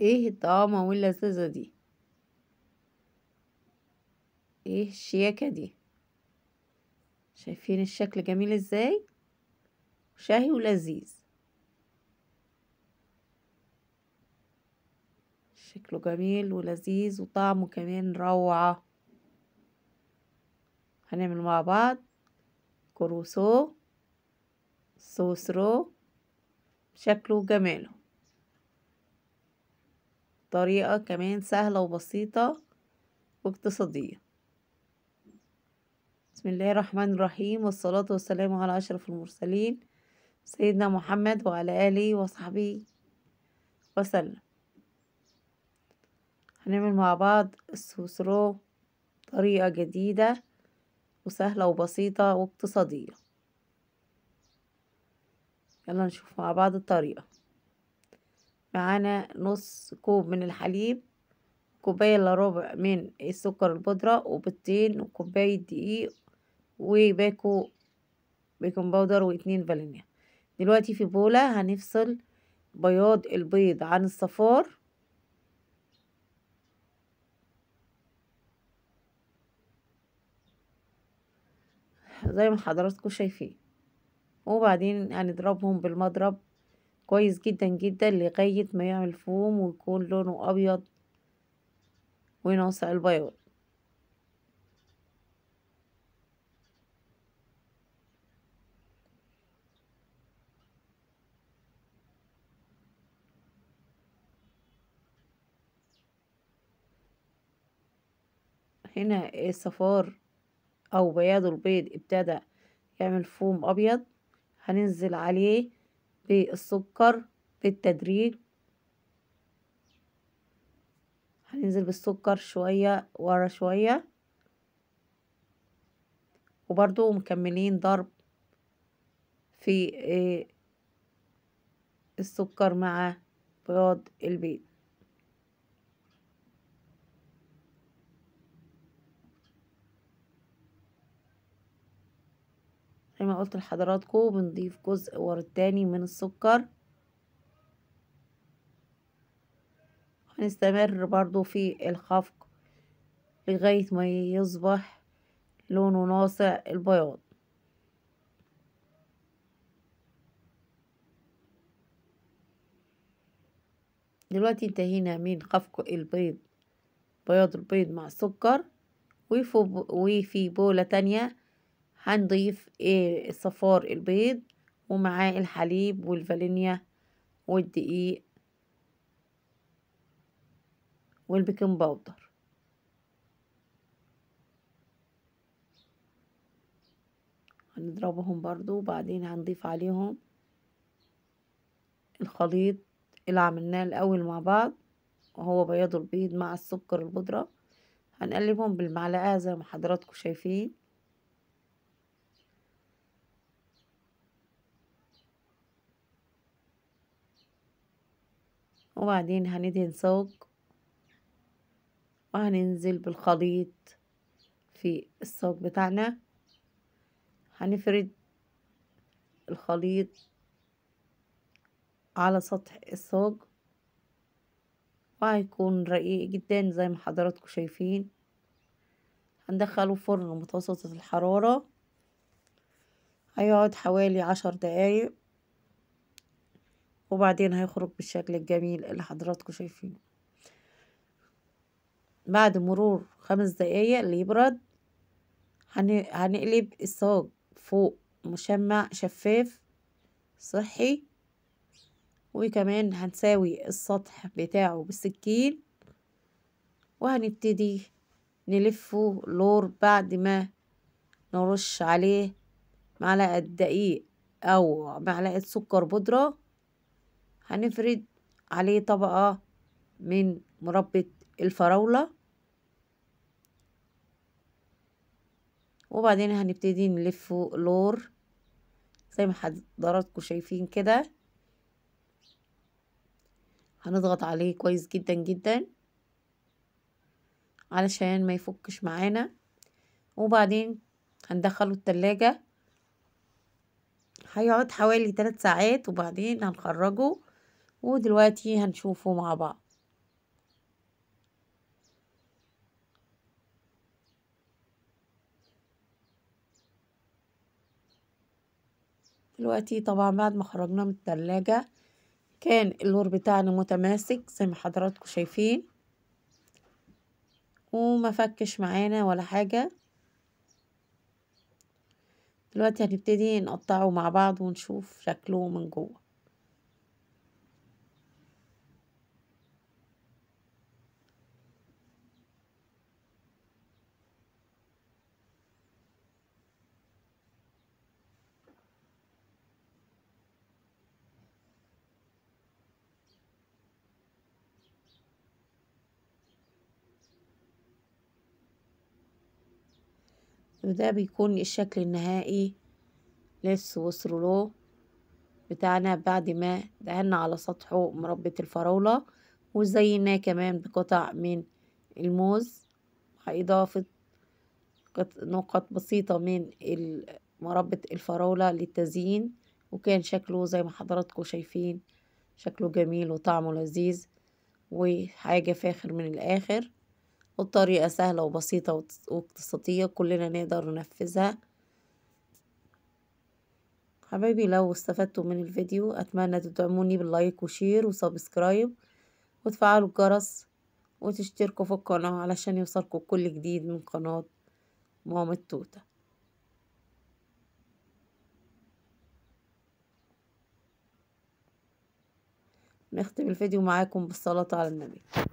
ايه الطعامة إيه واللذاذة دي ايه الشياكة دي شايفين الشكل جميل ازاي شهي ولذيذ شكله جميل ولذيذ وطعمه كمان روعة هنعمل مع بعض كروسو سوسرو شكله جماله طريقة كمان سهلة وبسيطة واقتصادية بسم الله الرحمن الرحيم والصلاة والسلام على أشرف المرسلين سيدنا محمد وعلى آله وصحبه وسلم هنعمل مع بعض السوسرو طريقة جديدة وسهلة وبسيطة واقتصادية يلا نشوف مع بعض الطريقة معانا نص كوب من الحليب كوباية إلا ربع من السكر البودرة وبيضتين وكوباية دقيق وباكو بيكنج باودر واتنين فانيليا دلوقتي في بولة هنفصل بياض البيض عن الصفار زي ما حضراتكم شايفين وبعدين هنضربهم بالمضرب كويس جدا جدا لغاية ما يعمل فوم ويكون لونه أبيض ويناصع البيض هنا الصفار أو بياض البيض ابتدى يعمل فوم أبيض هننزل عليه بالسكر بالتدريج هننزل بالسكر شوية ورا شوية وبرضو مكملين ضرب في آه، السكر مع بياض البيض ما قلت لحضراتكم بنضيف جزء ورا التاني من السكر هنستمر برضو في الخفق لغاية ما يصبح لونه ناصع البياض دلوقتي انتهينا من خفق البيض بياض البيض مع السكر وفي بولة تانية هنضيف ايه صفار البيض ومعاه الحليب والفانيليا والدقيق والبيكنج باودر هنضربهم برضو وبعدين هنضيف عليهم الخليط اللي عملناه الاول مع بعض وهو بياض البيض مع السكر البودرة هنقلبهم بالمعلقة زي ما حضراتكم شايفين وبعدين هندهن صاج وهننزل بالخليط في الصاج بتاعنا هنفرد الخليط على سطح الصاج وهيكون رقيق جدا زي ما حضراتكم شايفين هندخله فرن متوسطة الحرارة هيقعد حوالي عشر دقايق وبعدين هيخرج بالشكل الجميل اللي حضراتكم شايفينه بعد مرور خمس دقايق ليبرد هنقلب الصاج فوق مشمع شفاف صحي وكمان هنساوي السطح بتاعه بالسكين وهنبتدي نلفه لور بعد ما نرش عليه معلقة دقيق أو معلقة سكر بودرة هنفرد عليه طبقة من مربى الفراولة وبعدين هنبتدي نلفه لور زي ما حضراتكم شايفين كده هنضغط عليه كويس جدا جدا علشان ما يفكش معانا وبعدين هندخله التلاجة هيقعد حوالي تلات ساعات وبعدين هنخرجه ودلوقتي هنشوفه مع بعض دلوقتي طبعا بعد ما خرجنا من التلاجة كان اللور بتاعنا متماسك زي ما حضراتكم شايفين وما فكش معانا ولا حاجة دلوقتي هنبتدي نقطعه مع بعض ونشوف شكله من جوه وده بيكون الشكل النهائي للسويسرولو بتاعنا بعد ما دهنا على سطحه مربة الفراولة وزيناه كمان بقطع من الموز مع نقط بسيطة من مربة الفراولة للتزيين وكان شكله زي ما حضراتكم شايفين شكله جميل وطعمه لذيذ وحاجة فاخر من الآخر والطريقة سهلة وبسيطة واقتصادية كلنا نقدر ننفذها حبايبي لو استفدتوا من الفيديو أتمنى تدعموني باللايك وشير وسبسكرايب وتفعلوا الجرس وتشتركوا في القناة علشان يوصلكوا كل جديد من قناة ماما التوتة نختم الفيديو معاكم بالصلاة على النبي